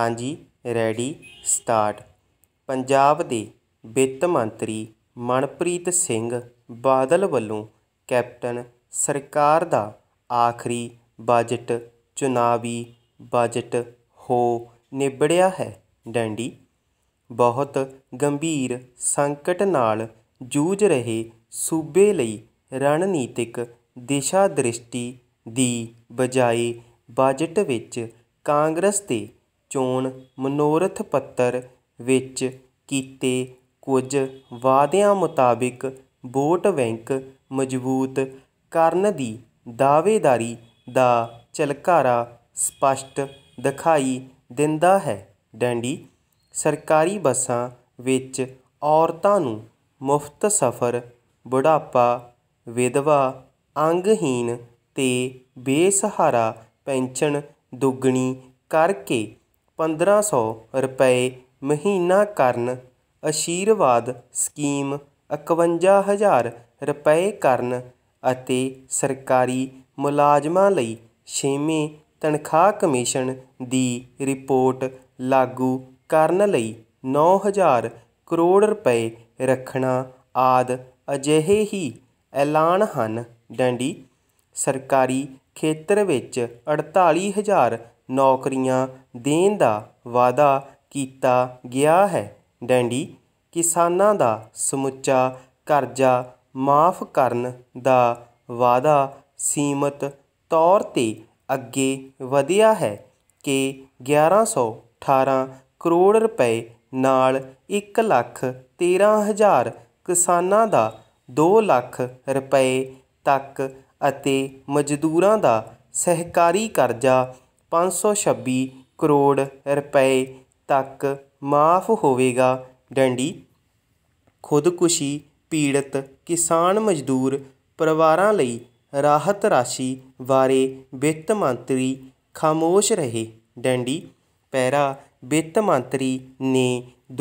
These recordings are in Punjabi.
ਹਾਂਜੀ ਰੈਡੀ ਸਟਾਰਟ ਪੰਜਾਬ ਦੇ ਵਿੱਤ ਮੰਤਰੀ ਮਨਪ੍ਰੀਤ ਸਿੰਘ ਬਾਦਲ ਵੱਲੋਂ ਕੈਪਟਨ ਸਰਕਾਰ ਦਾ ਆਖਰੀ ਬਜਟ ਚੁਣਾਵੀ ਬਜਟ ਹੋ ਨਿਬੜਿਆ ਹੈ ਡੈਂਡੀ ਬਹੁਤ ਗੰਭੀਰ ਸੰਕਟ ਨਾਲ ਜੂਝ ਰਹੇ ਸੂਬੇ ਲਈ ਰਣਨੀਤਿਕ ਦਿਸ਼ਾ ਦ੍ਰਿਸ਼ਟੀ ਦੀ ਬਜਾਏ ਬਜਟ ਵਿੱਚ ਕਾਂਗਰਸ 'ਤੇ ਚੋਣ ਮਨੋਰਥ ਪੱਤਰ ਵਿੱਚ ਕੀਤੇ ਕੁਝ ਵਾਅਦਿਆਂ ਮੁਤਾਬਿਕ ਵੋਟ ਬੈਂਕ ਮਜ਼ਬੂਤ ਕਰਨ ਦੀ ਦਾਅਵੇਦਾਰੀ ਦਾ ਚਲਕਾਰਾ ਸਪਸ਼ਟ ਦਿਖਾਈ ਦਿੰਦਾ ਹੈ ਡੈਂਡੀ ਸਰਕਾਰੀ ਬੱਸਾਂ ਵਿੱਚ ਔਰਤਾਂ ਨੂੰ ਮੁਫਤ ਸਫ਼ਰ ਬੁਢਾਪਾ ਵਿਧਵਾ ਅੰਗਹੀਨ ਤੇ ਬੇਸਹਾਰਾ ਪੈਨਸ਼ਨ ਦੁੱਗਣੀ ਕਰਕੇ ਪੰਦਰਾਂ ਸੌ ਰੁਪਏ ਮਹੀਨਾ ਕਰਨ ਆਸ਼ੀਰਵਾਦ ਸਕੀਮ 51000 ਰੁਪਏ ਕਰਨ ਅਤੇ ਸਰਕਾਰੀ ਮੁਲਾਜ਼ਮਾਂ ਲਈ 6ਵੇਂ ਤਨਖਾਹ ਕਮਿਸ਼ਨ ਦੀ ਰਿਪੋਰਟ ਲਾਗੂ ਕਰਨ ਲਈ 9000 ਕਰੋੜ ਰੁਪਏ ਰੱਖਣਾ ਆਦ ਅਜਿਹੇ ਹੀ ਐਲਾਨ ਹਨ ਡੈਂਡੀ ਸਰਕਾਰੀ ਖੇਤਰ ਵਿੱਚ 48000 ਨੌਕਰੀਆਂ ਦੇਣ ਦਾ ਵਾਅਦਾ ਕੀਤਾ ਗਿਆ ਹੈ ਡੈਂਡੀ ਕਿਸਾਨਾਂ ਦਾ ਸਮੁੱਚਾ ਕਰਜ਼ਾ ਮਾਫ਼ ਕਰਨ ਦਾ ਵਾਅਦਾ ਸੀਮਤ ਤੌਰ 'ਤੇ ਅੱਗੇ ਵਧਿਆ ਹੈ ਕਿ 1118 ਕਰੋੜ ਰੁਪਏ ਨਾਲ 1 ਲੱਖ 13 ਹਜ਼ਾਰ ਕਿਸਾਨਾਂ ਦਾ 2 ਲੱਖ ਰੁਪਏ ਤੱਕ ਅਤੇ ਮਜ਼ਦੂਰਾਂ ਦਾ ਸਹਿਕਾਰੀ ਕਰਜ਼ਾ 526 ਕਰੋੜ ਰੁਪਏ ਤੱਕ ਮਾਫ਼ ਹੋਵੇਗਾ ਡੰਡੀ ਖੁਦਕੁਸ਼ੀ ਪੀੜਤ ਕਿਸਾਨ ਮਜ਼ਦੂਰ ਪਰਿਵਾਰਾਂ ਲਈ ਰਾਹਤ ਰਾਸ਼ੀ ਬਾਰੇ ਵਿੱਤ ਮੰਤਰੀ ਖਾਮੋਸ਼ ਰਹੇ ਡੰਡੀ ਪੈਰਾ ਵਿੱਤ ਮੰਤਰੀ ਨੇ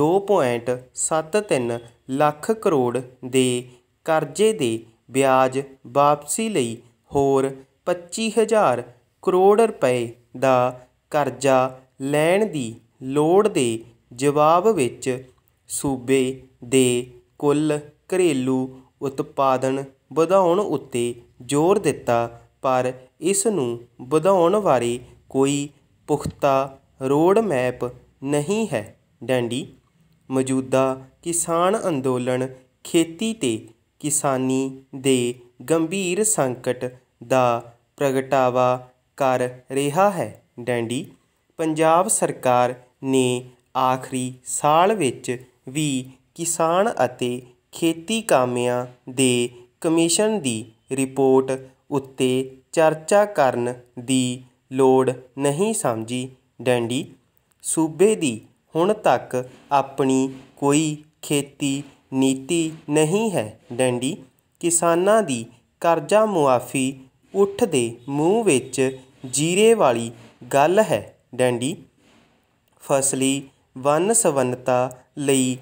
2.73 ਲੱਖ ਕਰੋੜ ਦੇ ਕਰਜ਼ੇ ਦੇ ਵਿਆਜ ਵਾਪਸੀ ਲਈ ਹੋਰ 25000 ਕਰੋੜ ਰੁਪਏ ਦਾ ਕਰਜ਼ਾ ਲੈਣ ਦੀ ਲੋੜ ਦੇ ਜਵਾਬ ਵਿੱਚ ਸੂਬੇ ਦੇ ਕੁੱਲ ਘਰੇਲੂ ਉਤਪਾਦਨ ਵਧਾਉਣ ਉੱਤੇ ਜ਼ੋਰ ਦਿੱਤਾ ਪਰ ਇਸ ਨੂੰ ਵਧਾਉਣ ਵਾਲੀ ਕੋਈ ਪੁਖਤਾ ਰੋਡ ਮੈਪ ਨਹੀਂ ਹੈ ਡੈਂਡੀ ਮੌਜੂਦਾ ਕਿਸਾਨ ਅੰਦੋਲਨ ਖੇਤੀ ਤੇ ਕਿਸਾਨੀ ਦੇ ਗੰਭੀਰ ਸੰਕਟ ਦਾ ਪ੍ਰਗਟਾਵਾ ਕਰ ਰਿਹਾ ਹੈ ਡੈਂਡੀ ਪੰਜਾਬ ਸਰਕਾਰ ਨੇ ਆਖਰੀ ਸਾਲ ਵਿੱਚ ਵੀ ਕਿਸਾਨ ਅਤੇ ਖੇਤੀ ਕਾਮਿਆਂ ਦੇ ਕਮਿਸ਼ਨ ਦੀ ਰਿਪੋਰਟ ਉੱਤੇ ਚਰਚਾ ਕਰਨ ਦੀ ਲੋੜ ਨਹੀਂ ਸਮਝੀ ਡੈਂਡੀ ਸੂਬੇ ਦੀ ਹੁਣ ਤੱਕ ਆਪਣੀ ਕੋਈ ਖੇਤੀ ਨੀਤੀ ਨਹੀਂ ਹੈ ਡੈਂਡੀ ਕਿਸਾਨਾਂ ਦੀ ਕਰਜ਼ਾ ਮੁਆਫੀ ਉੱਠ ਦੇ ਮੂੰਹ ਵਿੱਚ ਜੀਰੇ ਵਾਲੀ ਗੱਲ ਹੈ ਡੈਂਡੀ ਫਸਲੀ ਵਨ ਸਵੰਨਤਾ ਲਈ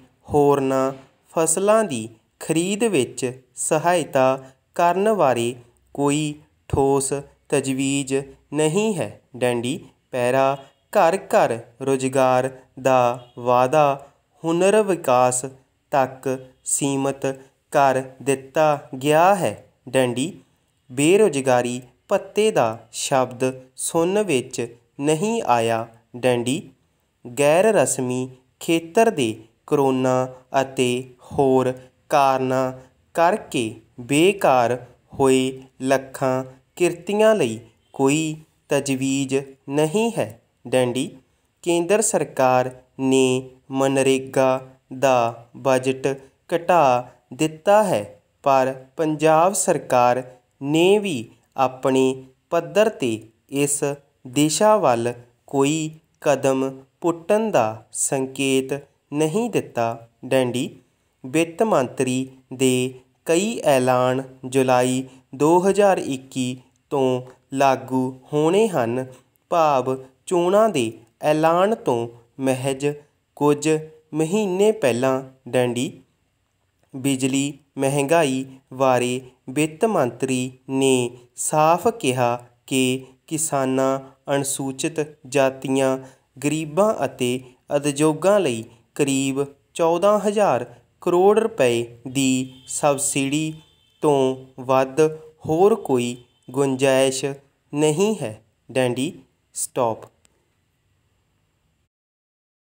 ਨਾ ਫਸਲਾਂ ਦੀ ਖਰੀਦ ਵਿੱਚ ਸਹਾਇਤਾ ਕਰਨ ਵਾਲੀ ਕੋਈ ਠੋਸ ਤਜਵੀਜ਼ ਨਹੀਂ ਹੈ ਡੈਂਡੀ ਪੈਰਾ ਘਰ ਘਰ ਰੁਜ਼ਗਾਰ ਦਾ ਵਾਅਦਾ ਹੁਨਰ ਵਿਕਾਸ ਤੱਕ ਸੀਮਤ ਕਰ ਦਿੱਤਾ ਗਿਆ ਹੈ ਡੈਂਡੀ ਬੇਰੁਜ਼ਗਾਰੀ ਪੱਤੇ ਦਾ ਸ਼ਬਦ ਸੁਣ ਵਿੱਚ ਨਹੀਂ ਆਇਆ ਡੈਂਡੀ ਗੈਰ ਰਸਮੀ ਖੇਤਰ ਦੇ ਕਰੋਨਾ ਅਤੇ ਹੋਰ ਕਾਰਨਾਂ ਕਰਕੇ ਬੇਕਾਰ ਹੋਏ ਲੱਖਾਂ ਕਿਰਤੀਆਂ ਲਈ ਕੋਈ ਤਜਵੀਜ਼ ਨਹੀਂ ਹੈ ਡੈਂਡੀ ਕੇਂਦਰ ਸਰਕਾਰ ਨੇ ਮਨਰੇਗਾ ਦਾ ਬਜਟ ਘਟਾ ਦਿੱਤਾ ਹੈ ਪਰ ਪੰਜਾਬ ਸਰਕਾਰ ਨੇ ਵੀ ਆਪਣੀ ਪੱਧਰ 'ਤੇ ਇਸ ਦਿਸ਼ਾ ਵੱਲ ਕੋਈ ਕਦਮ ਪੁੱਟਣ ਦਾ ਸੰਕੇਤ ਨਹੀਂ ਦਿੱਤਾ ਡੈਂਡੀ ਵਿੱਤ ਮੰਤਰੀ ਦੇ ਕਈ ਐਲਾਨ ਜੁਲਾਈ 2021 ਤੋਂ ਲਾਗੂ ਹੋਣੇ ਹਨ ਭਾਵ ਚੋਣਾਂ ਦੇ ਐਲਾਨ ਤੋਂ ਮਹਿਜ਼ ਕੁਝ ਮਹੀਨੇ ਪਹਿਲਾਂ ਡੈਂਡੀ ਬਿਜਲੀ ਮਹਿੰਗਾਈ ਬਾਰੇ ਵਿੱਤ ਮੰਤਰੀ ਨੇ ਸਾਫ਼ ਕਿਹਾ ਕਿ ਕਿਸਾਨਾਂ ਅਨੁਸੂਚਿਤ ਜਾਤੀਆਂ ਗਰੀਬਾਂ ਅਤੇ ਉਦਯੋਗਾਂ ਲਈ ਕਰੀਬ 14000 ਕਰੋੜ ਰੁਪਏ ਦੀ ਸਬਸਿਡੀ ਤੋਂ ਵੱਧ ਹੋਰ ਕੋਈ ਗੁੰਜਾਇਸ਼ ਨਹੀਂ ਹੈ ਡੈਂਡੀ ਸਟਾਪ